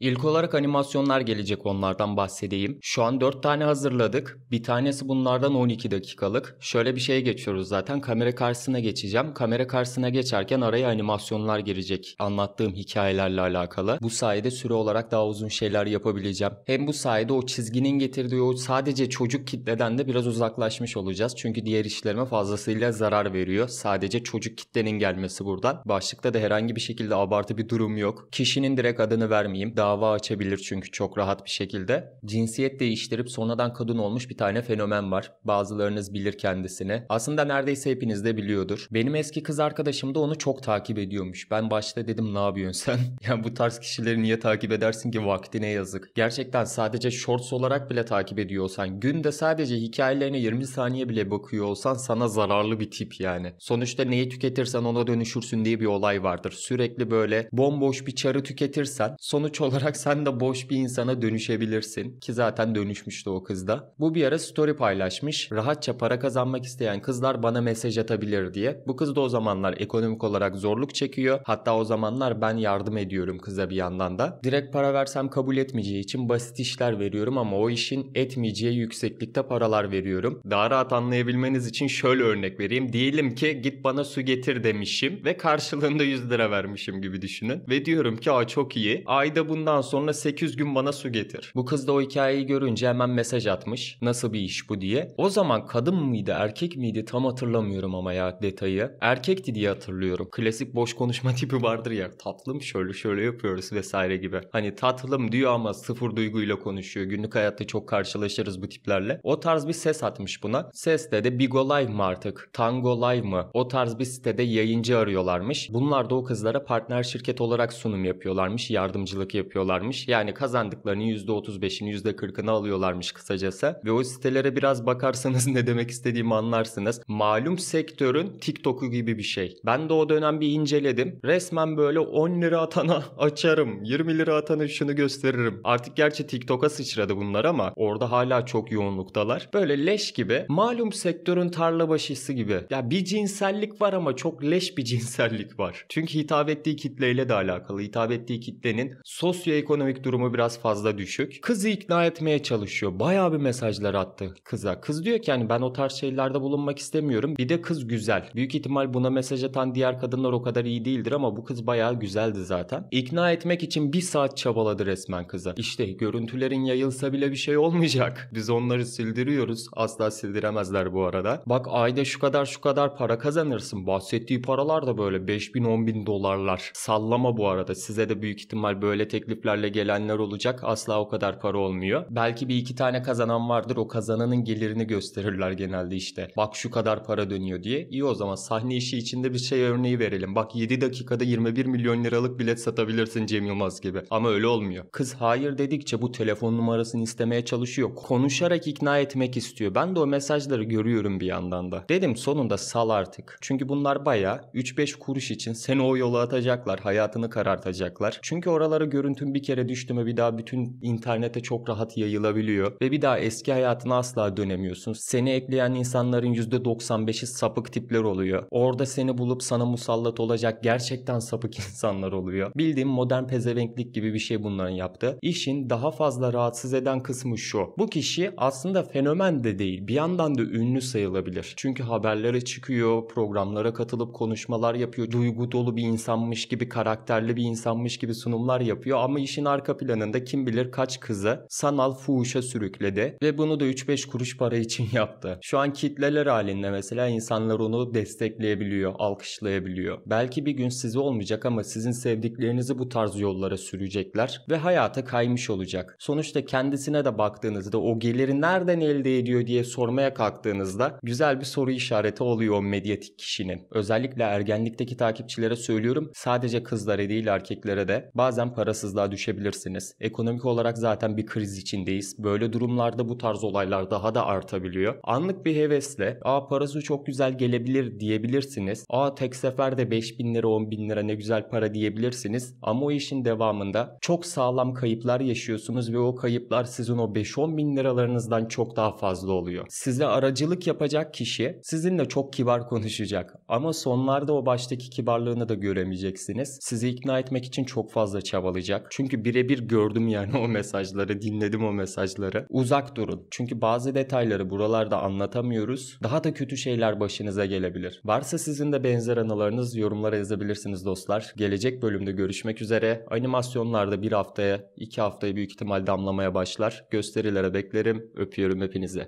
İlk olarak animasyonlar gelecek onlardan bahsedeyim. Şu an 4 tane hazırladık. Bir tanesi bunlardan 12 dakikalık. Şöyle bir şeye geçiyoruz zaten. Kamera karşısına geçeceğim. Kamera karşısına geçerken araya animasyonlar girecek. Anlattığım hikayelerle alakalı. Bu sayede süre olarak daha uzun şeyler yapabileceğim. Hem bu sayede o çizginin getirdiği o sadece çocuk kitleden de biraz uzaklaşmış olacağız. Çünkü diğer işlerime fazlasıyla zarar veriyor. Sadece çocuk kitlenin gelmesi buradan baş başlıkta da herhangi bir şekilde abartı bir durum yok. Kişinin direkt adını vermeyeyim. Dava açabilir çünkü çok rahat bir şekilde. Cinsiyet değiştirip sonradan kadın olmuş bir tane fenomen var. Bazılarınız bilir kendisini. Aslında neredeyse hepiniz de biliyordur. Benim eski kız arkadaşım da onu çok takip ediyormuş. Ben başta dedim ne yapıyorsun sen? yani bu tarz kişileri niye takip edersin ki vaktine yazık. Gerçekten sadece shorts olarak bile takip ediyorsan, olsan, günde sadece hikayelerine 20 saniye bile bakıyor olsan sana zararlı bir tip yani. Sonuçta neyi tüketirsen ona dönüşürsün diye bir bir olay vardır. Sürekli böyle bomboş bir çarı tüketirsen sonuç olarak sen de boş bir insana dönüşebilirsin. Ki zaten dönüşmüştü o kızda. Bu bir ara story paylaşmış. Rahatça para kazanmak isteyen kızlar bana mesaj atabilir diye. Bu kız da o zamanlar ekonomik olarak zorluk çekiyor. Hatta o zamanlar ben yardım ediyorum kıza bir yandan da. Direkt para versem kabul etmeyeceği için basit işler veriyorum ama o işin etmeyeceği yükseklikte paralar veriyorum. Daha rahat anlayabilmeniz için şöyle örnek vereyim. Diyelim ki git bana su getir demişim ve karşı karşılığında 100 lira vermişim gibi düşünün. Ve diyorum ki aa çok iyi. Ayda bundan sonra 8 gün bana su getir. Bu kız da o hikayeyi görünce hemen mesaj atmış. Nasıl bir iş bu diye. O zaman kadın mıydı erkek miydi tam hatırlamıyorum ama ya detayı. Erkekti diye hatırlıyorum. Klasik boş konuşma tipi vardır ya. Tatlım şöyle şöyle yapıyoruz vesaire gibi. Hani tatlım diyor ama sıfır duyguyla konuşuyor. Günlük hayatta çok karşılaşırız bu tiplerle. O tarz bir ses atmış buna. Seste de Bigo Live mı artık? Tango Live mı? O tarz bir sitede yayıncı arıyorlarmış. Bunlar da o kızlara partner şirket olarak sunum yapıyorlarmış, yardımcılık yapıyorlarmış. Yani kazandıklarının %35'ini %40'ını alıyorlarmış kısacası. Ve o sitelere biraz bakarsanız ne demek istediğimi anlarsınız. Malum sektörün TikTok'u gibi bir şey. Ben de o dönem bir inceledim. Resmen böyle 10 lira atana açarım, 20 lira atana şunu gösteririm. Artık gerçi TikTok'a sıçradı bunlar ama orada hala çok yoğunluktalar. Böyle leş gibi. Malum sektörün tarla başısı gibi. Ya bir cinsellik var ama çok leş bir cinsellik özellik var. Çünkü hitap ettiği kitleyle de alakalı. Hitap ettiği kitlenin sosyoekonomik durumu biraz fazla düşük. Kızı ikna etmeye çalışıyor. Bayağı bir mesajlar attı kıza. Kız diyor ki hani ben o tarz şeylerde bulunmak istemiyorum. Bir de kız güzel. Büyük ihtimal buna mesaj atan diğer kadınlar o kadar iyi değildir ama bu kız bayağı güzeldi zaten. İkna etmek için bir saat çabaladı resmen kıza. İşte görüntülerin yayılsa bile bir şey olmayacak. Biz onları sildiriyoruz. Asla sildiremezler bu arada. Bak ayda şu kadar şu kadar para kazanırsın. Bahsettiği paralar da böyle 5 5 bin 10 bin dolarlar. Sallama bu arada size de büyük ihtimal böyle tekliflerle gelenler olacak. Asla o kadar para olmuyor. Belki bir iki tane kazanan vardır. O kazananın gelirini gösterirler genelde işte. Bak şu kadar para dönüyor diye. iyi o zaman sahne işi içinde bir şey örneği verelim. Bak 7 dakikada 21 milyon liralık bilet satabilirsin Cem Yılmaz gibi. Ama öyle olmuyor. Kız hayır dedikçe bu telefon numarasını istemeye çalışıyor. Konuşarak ikna etmek istiyor. Ben de o mesajları görüyorum bir yandan da. Dedim sonunda sal artık. Çünkü bunlar baya 3-5 kuruş için seni o yola atacaklar, hayatını karartacaklar. Çünkü oralara görüntün bir kere düştü mü bir daha bütün internete çok rahat yayılabiliyor ve bir daha eski hayatına asla dönemiyorsun. Seni ekleyen insanların %95'i sapık tipler oluyor. Orada seni bulup sana musallat olacak gerçekten sapık insanlar oluyor. Bildiğim modern pezevenklik gibi bir şey bunların yaptı. İşin daha fazla rahatsız eden kısmı şu. Bu kişi aslında fenomen de değil. Bir yandan da ünlü sayılabilir. Çünkü haberlere çıkıyor, programlara katılıp konuşmalar yapıyor duygu dolu bir insanmış gibi, karakterli bir insanmış gibi sunumlar yapıyor ama işin arka planında kim bilir kaç kızı sanal fuhuşa sürükledi ve bunu da 3-5 kuruş para için yaptı. Şu an kitleler halinde mesela insanlar onu destekleyebiliyor, alkışlayabiliyor. Belki bir gün size olmayacak ama sizin sevdiklerinizi bu tarz yollara sürecekler ve hayata kaymış olacak. Sonuçta kendisine de baktığınızda o geliri nereden elde ediyor diye sormaya kalktığınızda güzel bir soru işareti oluyor o medyatik kişinin. Özellikle ergenlikteki takip takipçilere söylüyorum. Sadece kızlara değil erkeklere de bazen parasızlığa düşebilirsiniz. Ekonomik olarak zaten bir kriz içindeyiz. Böyle durumlarda bu tarz olaylar daha da artabiliyor. Anlık bir hevesle aa parası çok güzel gelebilir diyebilirsiniz. Aa tek seferde 5 bin lira 10 bin lira ne güzel para diyebilirsiniz. Ama o işin devamında çok sağlam kayıplar yaşıyorsunuz ve o kayıplar sizin o 5-10 bin liralarınızdan çok daha fazla oluyor. Size aracılık yapacak kişi sizinle çok kibar konuşacak. Ama sonlarda o baştaki kibarlığını da göremeyeceksiniz. Sizi ikna etmek için çok fazla çabalayacak. Çünkü birebir gördüm yani o mesajları, dinledim o mesajları. Uzak durun. Çünkü bazı detayları buralarda anlatamıyoruz. Daha da kötü şeyler başınıza gelebilir. Varsa sizin de benzer anılarınız yorumlara yazabilirsiniz dostlar. Gelecek bölümde görüşmek üzere. Animasyonlarda bir haftaya, iki haftaya büyük ihtimal damlamaya başlar. Gösterilere beklerim. Öpüyorum hepinizi.